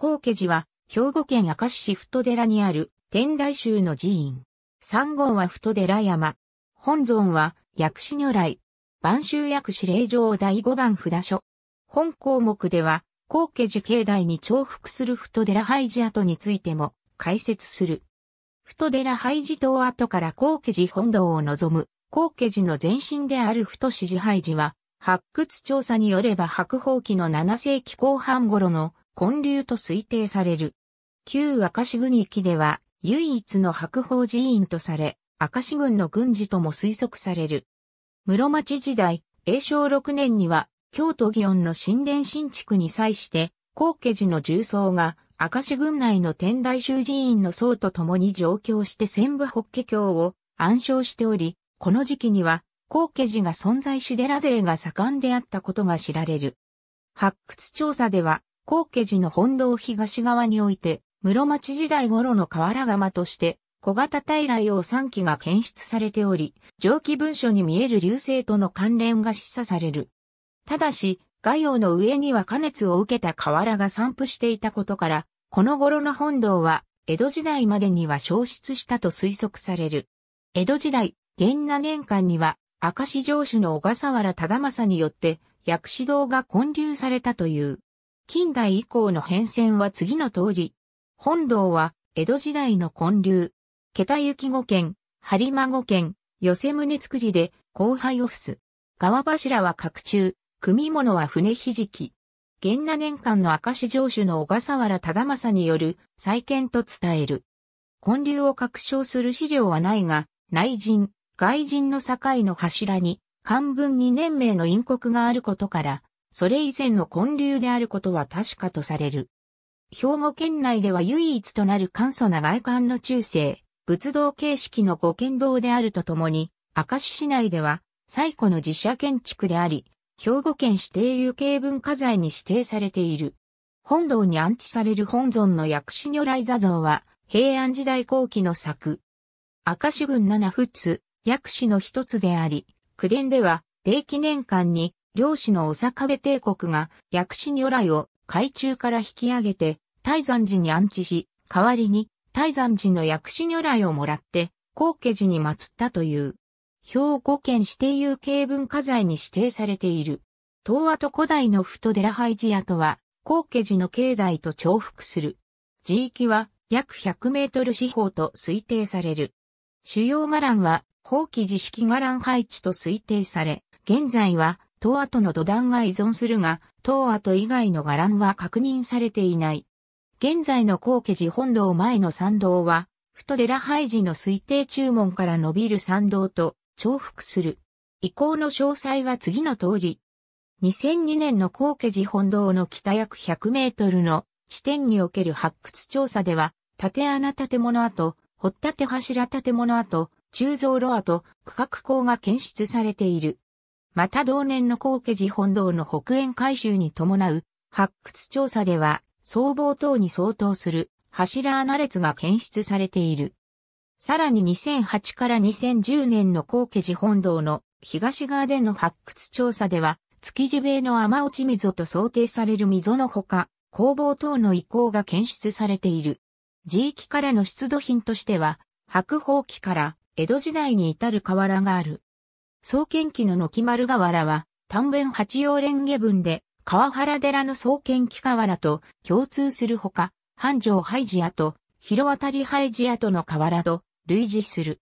高家寺は、兵庫県明石市太寺にある、天台宗の寺院。三号は太寺山。本尊は、薬師如来。万州薬師霊場第五番札所。本項目では、高家寺境内に重複する太寺廃寺跡についても解説する。太寺廃寺塔跡から高家寺本堂を望む、高家寺の前身である太寺寺廃寺は、発掘調査によれば白宝期の7世紀後半頃の建立と推定される。旧明石郡域では唯一の白鳳寺院とされ、明石郡の郡事とも推測される。室町時代、永正6年には、京都祇園の神殿新築に際して、高家寺の重曹が、明石郡内の天台宗寺院の僧と共に上京して千部法華経を暗唱しており、この時期には、高家寺が存在し寺勢が盛んであったことが知られる。発掘調査では、高家寺の本堂東側において、室町時代頃の河原窯として、小型平洋3基が検出されており、蒸気文書に見える流星との関連が示唆される。ただし、画用の上には加熱を受けた瓦が散布していたことから、この頃の本堂は、江戸時代までには消失したと推測される。江戸時代、元那年間には、明石城主の小笠原忠政によって、薬師堂が建立されたという。近代以降の変遷は次の通り。本堂は、江戸時代の建立。桁行五軒、張孫軒、寄せ胸作りで、後輩を付す。川柱は角柱、組物は船ひじき。元那年間の明石城主の小笠原忠政による再建と伝える。建立を確証する資料はないが、内陣、外人の境の柱に、漢文2年名の陰国があることから、それ以前の根流であることは確かとされる。兵庫県内では唯一となる簡素な外観の中世、仏道形式の御剣道であるとともに、明石市内では最古の自社建築であり、兵庫県指定有形文化財に指定されている。本堂に安置される本尊の薬師如来座像は、平安時代後期の作。明石郡七仏、薬師の一つであり、九伝では、霊記念館に、漁師の大坂部帝国が薬師如来を海中から引き上げて、大山寺に安置し、代わりに大山寺の薬師如来をもらって、高家寺に祀ったという。兵庫県指定有形文化財に指定されている。東亜と古代の太寺廃寺跡は、高家寺の境内と重複する。地域は約100メートル四方と推定される。主要伽藍は、法規寺式伽藍配置と推定され、現在は東跡の土壇が依存するが、東跡以外の伽藍は確認されていない。現在の皇家寺本堂前の参道は、太寺廃寺の推定注文から伸びる参道と重複する。遺構の詳細は次の通り。2002年の皇家寺本堂の北約100メートルの地点における発掘調査では、縦穴建物跡、掘立柱建物跡、鋳造炉跡、区画工が検出されている。また同年の高家寺本堂の北縁改修に伴う発掘調査では、僧帽等に相当する柱穴列が検出されている。さらに2008から2010年の高家寺本堂の東側での発掘調査では、築地米の雨落ち溝と想定される溝のほか、工房等の遺構が検出されている。地域からの出土品としては、白宝器から江戸時代に至る瓦がある。創建期の軒丸瓦は、丹弁八葉蓮華文で、川原寺の創建期瓦と共通するほか、繁盛廃寺跡、広渡り廃寺跡の瓦と類似する。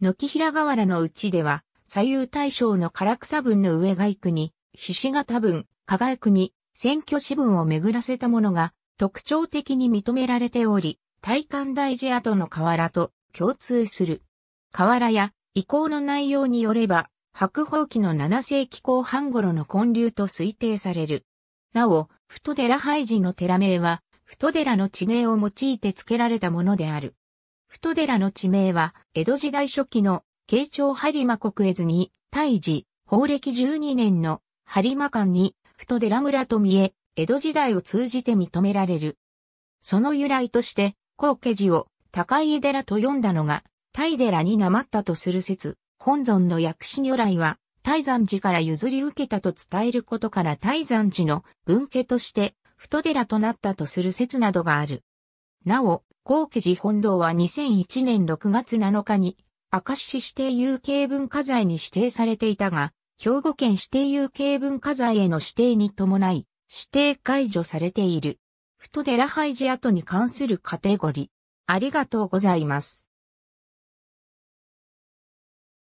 軒平瓦のうちでは、左右対称の唐草文の上い区に、菱形文、加く区に、選挙支文を巡らせたものが特徴的に認められており、大観大寺跡の河原と共通する。河原や遺構の内容によれば、白宝記の7世紀後半頃の建立と推定される。なお、太寺廃寺の寺名は、太寺の地名を用いて付けられたものである。太寺の地名は、江戸時代初期の、慶長播磨国絵図に、大寺、法暦12年の、播磨間に、太寺村と見え、江戸時代を通じて認められる。その由来として、高家寺を、高家寺と呼んだのが、大寺に生まったとする説、本尊の薬師如来は、大山寺から譲り受けたと伝えることから大山寺の分家として、太寺となったとする説などがある。なお、高家寺本堂は2001年6月7日に、明石市指定有形文化財に指定されていたが、兵庫県指定有形文化財への指定に伴い、指定解除されている。太寺廃寺跡に関するカテゴリー。ありがとうございます。